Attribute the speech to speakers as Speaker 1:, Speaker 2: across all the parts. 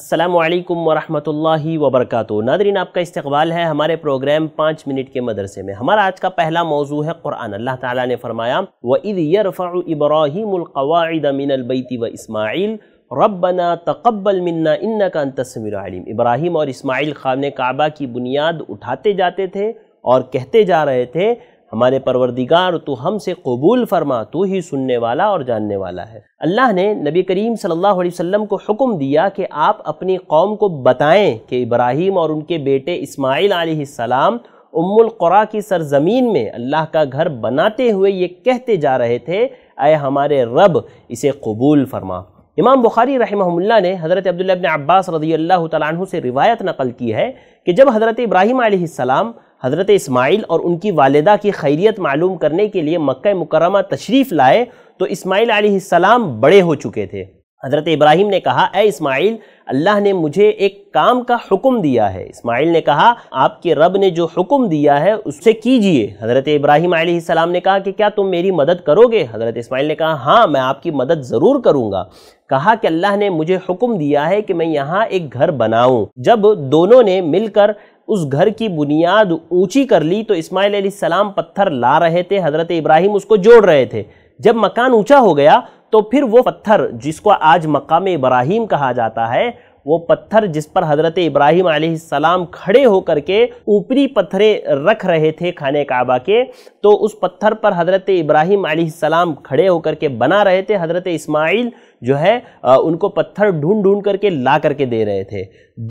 Speaker 1: असलकम वरहमल वबरक नादरीन आपका इस्तबाल है हमारे प्रोग्राम पाँच मिनट के मदरसे में हमारा आज का पहला मौजू है कुरान अल्लाह ताला ने फरमाया व इदरफ़ इब्राहिमकवाद मिनबैती व इसमाइल रबना तकबल मिन्ना इन्ना का तस्मिरम इब्राहिम और इसमाइल खान काबा की बुनियाद उठाते जाते थे और कहते जा रहे थे हमारे परवरदिगार तो हमसे कबूल फरमा तो ही सुनने वाला और जानने वाला है अल्लाह ने नबी करीम सल्लल्लाहु अलैहि वसल्लम को हुक्म दिया कि आप अपनी कौम को बताएं कि इब्राहिम और उनके बेटे इस्माईल सलाम उम्मुल कुरा की सरजमीन में अल्लाह का घर बनाते हुए ये कहते जा रहे थे आए हमारे रब इसे कबूल फरमा इमाम बुखारी रहमहुल्ला ने हज़रत अब्दुल्ला अब्बास रदी अल्लाह तु से रिवायत नकल की है कि जब हज़रत इब्राहिम सलाम हज़रत इस्माइल और उनकी वालदा की खैरियत मालूम करने के लिए मक् मुकरमा तशरीफ़ लाए तो इस्माइल सलाम बड़े हो चुके थे हज़रत इब्राहिम ने कहा ए इस्माइल अल्लाह ने मुझे एक काम का हुक्म दिया है इस्माइल ने कहा आपके रब ने जो हुक्म दिया है उससे कीजिए हज़रत इब्राहिम सलाम ने कहा कि क्या तुम मेरी मदद करोगे हज़रत इस्माइल ने कहा हाँ मैं आपकी मदद ज़रूर करूँगा कहा कि अल्लाह ने मुझे हुक्म दिया है कि मैं यहाँ एक घर बनाऊँ जब दोनों ने मिलकर उस घर की बुनियाद ऊंची कर ली तो इस्माइल सलाम पत्थर ला रहे थे हज़रत इब्राहिम उसको जोड़ रहे थे जब मकान ऊंचा हो गया तो फिर वो पत्थर जिसको आज मकाम इब्राहिम कहा जाता है वो पत्थर जिस पर हज़रत इब्राहिम आसमाम खड़े होकर के ऊपरी पत्थरें रख रहे थे खाने काबा के तो उस पत्थर पर हज़रत इब्राहिम आसमाम खड़े होकर के बना रहे थे हज़रत इस्माइल जो है उनको पत्थर ढूंढ ढूंढ करके ला करके दे रहे थे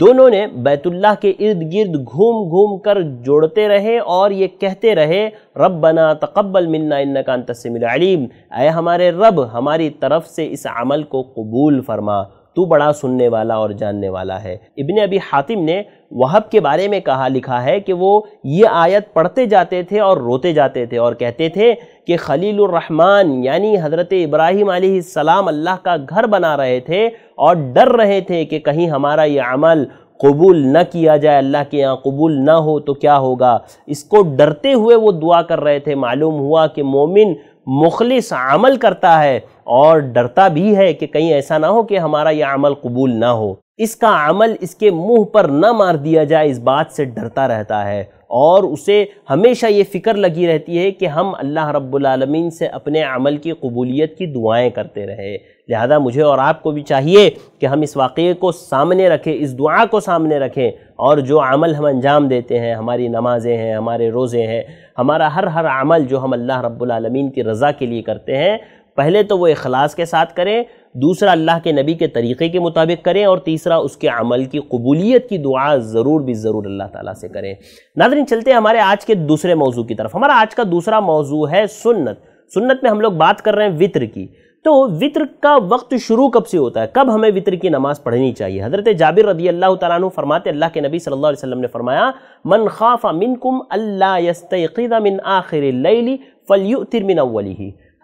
Speaker 1: दोनों ने बैतुल्लाह के इर्द गिर्द घूम घूम कर जोड़ते रहे और ये कहते रहे रब बना तकबल मन्ना कान तस्मिल अलीम अय हमारे रब हमारी तरफ से इस अमल को कबूल फरमा तू बड़ा सुनने वाला और जानने वाला है इबन अभी हातिम ने वहब के बारे में कहा लिखा है कि वो ये आयत पढ़ते जाते थे और रोते जाते थे और कहते थे कि खलीलरहमान यानी हज़रत इब्राहिम सलाम अल्लाह का घर बना रहे थे और डर रहे थे कि कहीं हमारा ये अमल कबूल न किया जाए अल्लाह के यहाँ कबूल ना हो तो क्या होगा इसको डरते हुए वो दुआ कर रहे थे मालूम हुआ कि मोमिन मुखलिस अमल करता है और डरता भी है कि कहीं ऐसा ना हो कि हमारा यह अमल कबूल ना हो इसका अमल इसके मुंह पर ना मार दिया जाए इस बात से डरता रहता है और उसे हमेशा ये फ़िक्र लगी रहती है कि हम अल्लाह रब्बुलमीन से अपने अमल की कबूलियत की दुआएं करते रहे लिहाजा मुझे और आपको भी चाहिए कि हम इस वाक़े को सामने रखें इस दुआ को सामने रखें और जो अमल हम अंजाम देते हैं हमारी नमाज़ें हैं हमारे रोज़े हैं हमारा हर हर अमल जो हम अल्लाह रब्लमीन की रज़ा के लिए करते हैं पहले तो वो अखलास के साथ करें दूसरा अल्लाह के नबी के तरीक़े के मुताबिक करें और तीसरा उसके अमल की कबूलीत की दुआ ज़रूर भी ज़रूर अल्लाह ताला से करें नादरीन चलते हैं हमारे आज के दूसरे मौजू की तरफ हमारा आज का दूसरा मौजू है सुन्नत सुन्नत में हम लोग बात कर रहे हैं वित्र की तो वित्र का वक्त शुरू कब से होता है कब हमें वित्र की नमाज़ पढ़नी चाहिए हज़रत जाबिर रदी अल्लाह तु फरमाते अल्लाह के नबी सल्लल्लाहु अलैहि वसल्लम ने फरमाया मन खाफ़ा मिनकुम अल्लाह यस्तैक़िदा मिन आखिर लैली फल्युतिर मिन अव्वली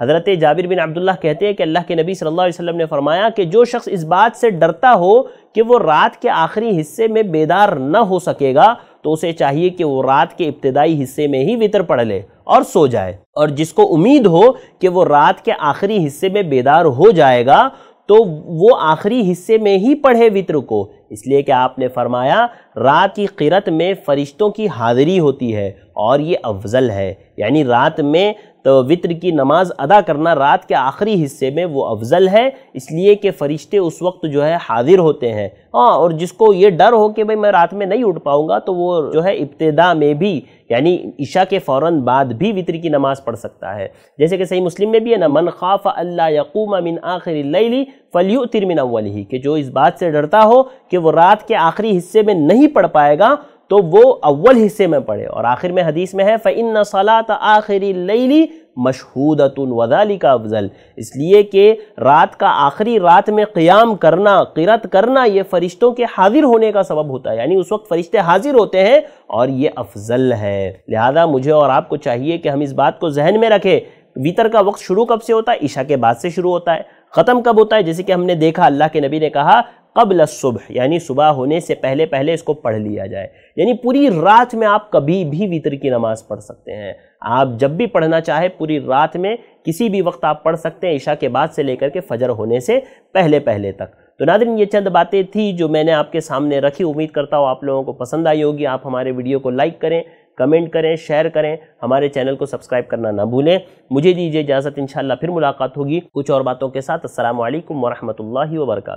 Speaker 1: हज़रत जाबिर बिन अब्दुल्ला कहते हैं कि अल्लाह के नबी सल्लल्लाहु अलैहि वसल्लम ने फरमाया कि जो शख्स इस बात से डरता हो कि वो रात के आखिरी हिस्से में बेदार न हो सकेगा तो उसे चाहिए कि वो रात के इब्तदाई हिस्से में ही वितर पढ़ ले और सो जाए और जिसको उम्मीद हो कि वो रात के आखिरी हिस्से में बेदार हो जाएगा तो वो आखिरी हिस्से में ही पढ़े वितर को इसलिए कि आपने फरमाया रात की किरत में फरिश्तों की हाज़िरी होती है और ये अफजल है यानी रात में तो वित्र की नमाज अदा करना रात के आखिरी हिस्से में वो अफजल है इसलिए कि फ़रिश्ते उस वक्त जो है हाजिर होते हैं हाँ और जिसको ये डर हो कि भाई मैं रात में नहीं उठ पाऊँगा तो वो जो है इब्तदा में भी यानी ईशा के फ़ौर बाद भी वित्र की नमाज़ पढ़ सकता है जैसे कि सही मुस्लिम में भी है ना मन खाफ अल्लाह यकूम मिन आखिर लैली फलियो तिरमिन अवली कि जो इस बात से डरता हो कि वो रात के आखिरी हिस्से में नहीं पढ़ पाएगा तो वो अव्वल हिस्से में पढ़े और आखिर में हदीस में है फ़ैन सलात आखिरी लईली मशहूदत वदाली का अफजल इसलिए कि रात का आखिरी रात में क़्याम करना किरत करना ये फ़रिश्तों के हाजिर होने का सबब होता है यानी उस वक्त फ़रिश्ते हाजिर होते हैं और ये अफजल है लिहाजा मुझे और आपको चाहिए कि हम इस बात को जहन में रखें वितर का वक्त शुरू कब से होता है ईशा के बाद से शुरू होता है ख़त्म कब होता है जैसे कि हमने देखा अल्लाह के नबी ने कहा कबल सुबह यानी सुबह होने से पहले पहले इसको पढ़ लिया जाए यानी पूरी रात में आप कभी भी वितर की नमाज़ पढ़ सकते हैं आप जब भी पढ़ना चाहे पूरी रात में किसी भी वक्त आप पढ़ सकते हैं ईशा के बाद से लेकर के फजर होने से पहले पहले तक तो नादिन ये चंद बातें थी जो मैंने आपके सामने रखी उम्मीद करता हूँ आप लोगों को पसंद आई होगी आप हमारे वीडियो को लाइक करें कमेंट करें शेयर करें हमारे चैनल को सब्सक्राइब करना ना भूलें मुझे दीजिए इजाज़त इंशाल्लाह फिर मुलाकात होगी कुछ और बातों के साथ असल वरहमल वर्का